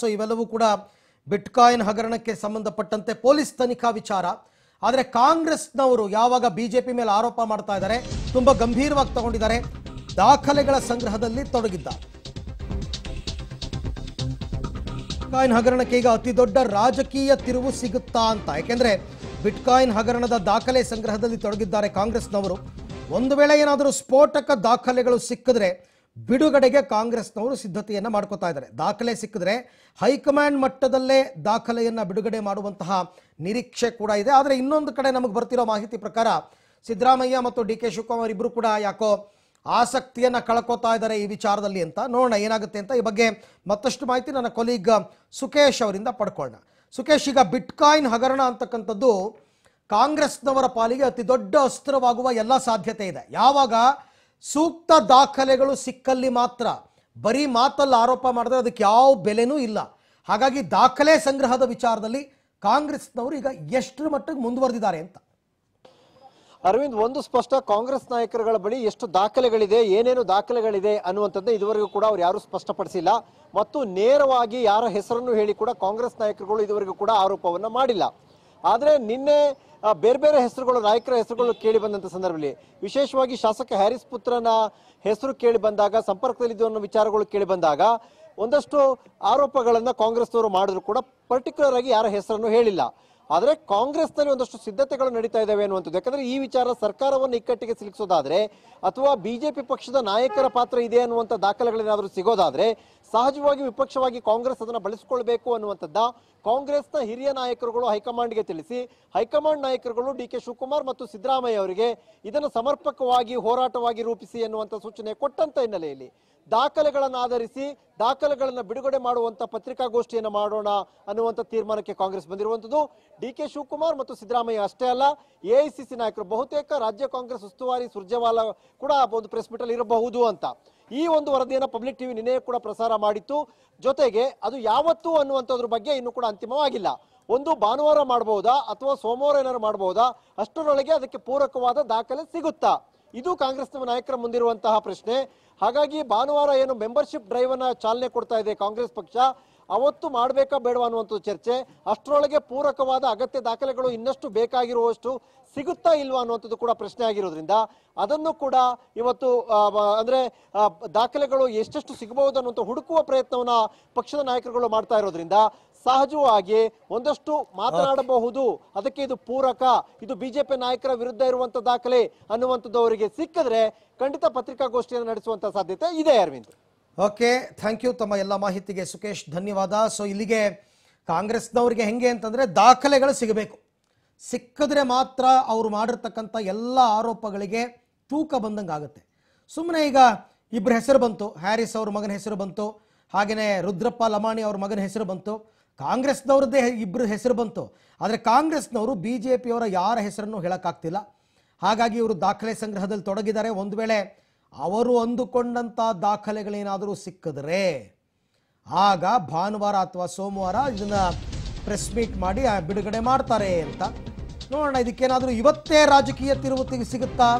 so ಇವೆಲ್ಲವೂ ಕೂಡ bitcoin ಹಗರಣಕ್ಕೆ ಸಂಬಂಧಪಟ್ಟಂತೆ ಪೊಲೀಸ್ ತನಿಖಾ ವಿಚಾರ ಆದರೆ ಕಾಂಗ್ರೆಸ್ನವರು ಯಾವಾಗ ಬಿಜೆಪಿ ಮೇಲೆ ಆರೋಪ ಮಾಡ್ತಾ ಇದ್ದಾರೆ ತುಂಬಾ ಗಂಭೀರವಾಗಿ ತಗೊಂಡಿದ್ದಾರೆ ದಾಖಲೆಗಳ ಸಂಗ್ರಹದಲ್ಲಿ ತೊಡಗಿದ್ದ ಬಿಟ್ಕಾಯಿನ್ ಹಗರಣಕ್ಕೆ ಈಗ ಅತಿ ದೊಡ್ಡ ರಾಜಕೀಯ ತಿರುವು ಸಿಗುತ್ತಾ ಅಂತ ಯಾಕೆಂದ್ರೆ ಬಿಟ್ಕಾಯಿನ್ ಹಗರಣದ ದಾಖಲೆ ಸಂಗ್ರಹದಲ್ಲಿ ತೊಡಗಿದ್ದಾರೆ ಕಾಂಗ್ರೆಸ್ನವರು ಒಂದು ವೇಳೆ ಏನಾದರೂ ಸ್ಫೋಟಕ ದಾಖಲೆಗಳು ಸಿಕ್ಕಿದ್ರೆ ಬಿಡುಗಡೆಗೆ ಕಾಂಗ್ರೆಸ್ನವರು ಸಿದ್ಧತೆಯನ್ನು ಮಾಡ್ಕೋತಾ ಇದ್ದಾರೆ ದಾಖಲೆ ಸಿಕ್ಕಿದ್ರೆ ಹೈಕಮಾಂಡ್ ಮಟ್ಟದಲ್ಲೇ ದಾಖಲೆಯನ್ನು ಬಿಡುಗಡೆ ಮಾಡುವಂತಹ ನಿರೀಕ್ಷೆ ಕೂಡ ಇದೆ ಆದರೆ ಇನ್ನೊಂದು ಕಡೆ ನಮಗೆ ಬರ್ತಿರೋ ಮಾಹಿತಿ ಪ್ರಕಾರ ಸಿದ್ದರಾಮಯ್ಯ ಮತ್ತು ಡಿ ಕೆ ಶಿವಕುಮಾರ್ ಇಬ್ಬರು ಕೂಡ ಯಾಕೋ ಆಸಕ್ತಿಯನ್ನು ಕಳ್ಕೋತಾ ಇದ್ದಾರೆ ಈ ವಿಚಾರದಲ್ಲಿ ಅಂತ ನೋಡೋಣ ಏನಾಗುತ್ತೆ ಅಂತ ಈ ಬಗ್ಗೆ ಮತ್ತಷ್ಟು ಮಾಹಿತಿ ನನ್ನ ಕೊಲೀಗ್ ಸುಖೇಶ್ ಅವರಿಂದ ಪಡ್ಕೊಳ್ಳೋಣ ಸುಖೇಶ್ ಈಗ ಬಿಟ್ಕಾಯಿನ್ ಹಗರಣ ಅಂತಕ್ಕಂಥದ್ದು ಕಾಂಗ್ರೆಸ್ನವರ ಪಾಲಿಗೆ ಅತಿ ದೊಡ್ಡ ಅಸ್ತ್ರವಾಗುವ ಎಲ್ಲ ಸಾಧ್ಯತೆ ಇದೆ ಯಾವಾಗ ಸೂಕ್ತ ದಾಖಲೆಗಳು ಸಿಕ್ಕಲ್ಲಿ ಮಾತ್ರ ಬರೀ ಮಾತಲ್ಲಿ ಆರೋಪ ಮಾಡಿದ್ರೆ ಅದಕ್ಕೆ ಯಾವ ಬೆಲೆನೂ ಇಲ್ಲ ಹಾಗಾಗಿ ದಾಖಲೆ ಸಂಗ್ರಹದ ವಿಚಾರದಲ್ಲಿ ಕಾಂಗ್ರೆಸ್ನವರು ಈಗ ಎಷ್ಟರ ಮಟ್ಟಿಗೆ ಮುಂದುವರೆದಿದ್ದಾರೆ ಅಂತ ಅರವಿಂದ್ ಒಂದು ಸ್ಪಷ್ಟ ಕಾಂಗ್ರೆಸ್ ನಾಯಕರುಗಳ ಬಳಿ ಎಷ್ಟು ದಾಖಲೆಗಳಿದೆ ಏನೇನು ದಾಖಲೆಗಳಿದೆ ಅನ್ನುವಂಥದ್ದು ಇದುವರೆಗೂ ಕೂಡ ಅವ್ರು ಯಾರೂ ಸ್ಪಷ್ಟಪಡಿಸಿಲ್ಲ ಮತ್ತು ನೇರವಾಗಿ ಯಾರ ಹೆಸರನ್ನು ಹೇಳಿ ಕೂಡ ಕಾಂಗ್ರೆಸ್ ನಾಯಕರುಗಳು ಇದುವರೆಗೂ ಕೂಡ ಆರೋಪವನ್ನು ಮಾಡಿಲ್ಲ ಆದರೆ ನಿನ್ನೆ ಬೇರೆ ಬೇರೆ ಹೆಸರುಗಳು ನಾಯಕರ ಹೆಸರುಗಳು ಕೇಳಿ ಬಂದಂಥ ಸಂದರ್ಭದಲ್ಲಿ ವಿಶೇಷವಾಗಿ ಶಾಸಕ ಹ್ಯಾರಿಸ್ ಪುತ್ರನ ಹೆಸರು ಕೇಳಿ ಬಂದಾಗ ಸಂಪರ್ಕದಲ್ಲಿದ್ದು ಅನ್ನೋ ವಿಚಾರಗಳು ಕೇಳಿ ಬಂದಾಗ ಒಂದಷ್ಟು ಆರೋಪಗಳನ್ನು ಕಾಂಗ್ರೆಸ್ನವರು ಮಾಡಿದ್ರು ಕೂಡ ಪರ್ಟಿಕ್ಯುಲರ್ ಆಗಿ ಯಾರ ಹೆಸರನ್ನು ಹೇಳಿಲ್ಲ ಆದರೆ ಕಾಂಗ್ರೆಸ್ನಲ್ಲಿ ಒಂದಷ್ಟು ಸಿದ್ಧತೆಗಳು ನಡೀತಾ ಇದ್ದಾವೆ ಅನ್ನುವಂಥದ್ದು ಯಾಕಂದ್ರೆ ಈ ವಿಚಾರ ಸರ್ಕಾರವನ್ನು ಇಕ್ಕಟ್ಟಿಗೆ ಸಿಲುಕಿಸೋದಾದ್ರೆ ಅಥವಾ ಬಿಜೆಪಿ ಪಕ್ಷದ ನಾಯಕರ ಪಾತ್ರ ಇದೆ ಅನ್ನುವಂಥ ದಾಖಲೆಗಳೇನಾದರೂ ಸಿಗೋದಾದ್ರೆ ಸಹಜವಾಗಿ ವಿಪಕ್ಷವಾಗಿ ಕಾಂಗ್ರೆಸ್ ಅದನ್ನು ಬಳಸಿಕೊಳ್ಬೇಕು ಅನ್ನುವಂಥದ್ದ ಕಾಂಗ್ರೆಸ್ನ ಹಿರಿಯ ನಾಯಕರುಗಳು ಹೈಕಮಾಂಡ್ಗೆ ತಿಳಿಸಿ ಹೈಕಮಾಂಡ್ ನಾಯಕರುಗಳು ಡಿ ಕೆ ಶಿವಕುಮಾರ್ ಮತ್ತು ಸಿದ್ದರಾಮಯ್ಯ ಅವರಿಗೆ ಇದನ್ನು ಸಮರ್ಪಕವಾಗಿ ಹೋರಾಟವಾಗಿ ರೂಪಿಸಿ ಎನ್ನುವಂಥ ಸೂಚನೆ ಕೊಟ್ಟಂತ ಹಿನ್ನೆಲೆಯಲ್ಲಿ ದಾಖಲೆಗಳನ್ನು ಆಧರಿಸಿ ದಾಖಲೆಗಳನ್ನು ಬಿಡುಗಡೆ ಮಾಡುವಂತ ಪತ್ರಿಕಾಗೋಷ್ಠಿಯನ್ನು ಮಾಡೋಣ ಅನ್ನುವಂಥ ತೀರ್ಮಾನಕ್ಕೆ ಕಾಂಗ್ರೆಸ್ ಬಂದಿರುವಂಥದ್ದು ಡಿ ಕೆ ಶಿವಕುಮಾರ್ ಮತ್ತು ಸಿದ್ದರಾಮಯ್ಯ ಅಷ್ಟೇ ಅಲ್ಲ ಎಐಸಿಸಿ ನಾಯಕರು ಬಹುತೇಕ ರಾಜ್ಯ ಕಾಂಗ್ರೆಸ್ ಉಸ್ತುವಾರಿ ಸುರ್ಜೇವಾಲಾ ಕೂಡ ಒಂದು ಪ್ರೆಸ್ ಮೀಟ್ ಅಲ್ಲಿ ಇರಬಹುದು ಅಂತ ಈ ಒಂದು ವರದಿಯನ್ನು ಪಬ್ಲಿಕ್ ಟಿವಿ ನಿನ್ನೆ ಕೂಡ ಪ್ರಸಾರ ಮಾಡಿತ್ತು ಜೊತೆಗೆ ಅದು ಯಾವತ್ತು ಅನ್ನುವಂಥದ್ರ ಬಗ್ಗೆ ಇನ್ನೂ ಕೂಡ ಅಂತಿಮವಾಗಿಲ್ಲ ಒಂದು ಭಾನುವಾರ ಮಾಡಬಹುದಾ ಅಥವಾ ಸೋಮವಾರ ಏನಾದ್ರು ಮಾಡಬಹುದಾ ಅಷ್ಟರೊಳಗೆ ಅದಕ್ಕೆ ಪೂರಕವಾದ ದಾಖಲೆ ಸಿಗುತ್ತಾ ಇದು ಕಾಂಗ್ರೆಸ್ನ ನಾಯಕರ ಮುಂದಿರುವಂತಹ ಪ್ರಶ್ನೆ ಹಾಗಾಗಿ ಭಾನುವಾರ ಏನು ಮೆಂಬರ್ಶಿಪ್ ಡ್ರೈವ್ ಅನ್ನ ಚಾಲನೆ ಕೊಡ್ತಾ ಇದೆ ಕಾಂಗ್ರೆಸ್ ಪಕ್ಷ ಅವತ್ತು ಮಾಡಬೇಕಾ ಬೇಡವಾ ಅನ್ನುವಂಥದ್ದು ಚರ್ಚೆ ಅಷ್ಟರೊಳಗೆ ಪೂರಕವಾದ ಅಗತ್ಯ ದಾಖಲೆಗಳು ಇನ್ನಷ್ಟು ಬೇಕಾಗಿರುವಷ್ಟು ಸಿಗುತ್ತಾ ಇಲ್ವಾ ಅನ್ನುವಂಥದ್ದು ಕೂಡ ಪ್ರಶ್ನೆ ಆಗಿರೋದ್ರಿಂದ ಅದನ್ನು ಕೂಡ ಇವತ್ತು ಅಂದ್ರೆ ದಾಖಲೆಗಳು ಎಷ್ಟೆಷ್ಟು ಸಿಗಬಹುದು ಅನ್ನುವಂಥ ಹುಡುಕುವ ಪ್ರಯತ್ನವನ್ನ ಪಕ್ಷದ ನಾಯಕರುಗಳು ಮಾಡ್ತಾ ಇರೋದ್ರಿಂದ ಸಹಜವಾಗಿ ಒಂದಷ್ಟು ಮಾತನಾಡಬಹುದು ಅದಕ್ಕೆ ಇದು ಪೂರಕ ಇದು ಬಿಜೆಪಿ ನಾಯಕರ ವಿರುದ್ಧ ಇರುವಂತ ದಾಖಲೆ ಅನ್ನುವಂಥದ್ದು ಅವರಿಗೆ ಸಿಕ್ಕಿದ್ರೆ ಖಂಡಿತ ಪತ್ರಿಕಾಗೋಷ್ಠಿಯನ್ನು ನಡೆಸುವಂತ ಸಾಧ್ಯತೆ ಇದೆ ಅರವಿಂದ್ ಓಕೆ ಥ್ಯಾಂಕ್ ಯು ತಮ್ಮ ಎಲ್ಲ ಮಾಹಿತಿಗೆ ಸುಕೇಶ್ ಧನ್ಯವಾದ ಸೊ ಇಲ್ಲಿಗೆ ಕಾಂಗ್ರೆಸ್ನವರಿಗೆ ಹೆಂಗೆ ಅಂತಂದರೆ ದಾಖಲೆಗಳು ಸಿಗಬೇಕು ಸಿಕ್ಕಿದ್ರೆ ಮಾತ್ರ ಅವರು ಮಾಡಿರ್ತಕ್ಕಂಥ ಎಲ್ಲ ಆರೋಪಗಳಿಗೆ ತೂಕ ಬಂದಂಗೆ ಆಗುತ್ತೆ ಸುಮ್ಮನೆ ಈಗ ಇಬ್ಬರ ಹೆಸರು ಬಂತು ಹ್ಯಾರಿಸ್ ಅವ್ರ ಮಗನ ಹೆಸರು ಬಂತು ಹಾಗೆಯೇ ರುದ್ರಪ್ಪ ಲಮಾಣಿ ಅವ್ರ ಮಗನ ಹೆಸರು ಬಂತು ಕಾಂಗ್ರೆಸ್ನವ್ರದ್ದೇ ಇಬ್ಬರು ಹೆಸರು ಬಂತು ಆದರೆ ಕಾಂಗ್ರೆಸ್ನವರು ಬಿ ಜೆ ಪಿಯವರ ಯಾರ ಹೆಸರನ್ನು ಹೇಳೋಕ್ಕಾಗ್ತಿಲ್ಲ ಹಾಗಾಗಿ ಇವರು ದಾಖಲೆ ಸಂಗ್ರಹದಲ್ಲಿ ತೊಡಗಿದ್ದಾರೆ ಒಂದು ವೇಳೆ ಅವರು ಅಂದುಕೊಂಡಂಥ ದಾಖಲೆಗಳೇನಾದರೂ ಸಿಕ್ಕಿದ್ರೆ ಆಗ ಭಾನುವಾರ ಅಥವಾ ಸೋಮವಾರ ಇದನ್ನು ಪ್ರೆಸ್ ಮೀಟ್ ಮಾಡಿ ಬಿಡುಗಡೆ ಮಾಡ್ತಾರೆ ಅಂತ ನೋಡೋಣ ಇದಕ್ಕೇನಾದರೂ ಇವತ್ತೇ ರಾಜಕೀಯ ತಿರುವು ಸಿಗುತ್ತಾ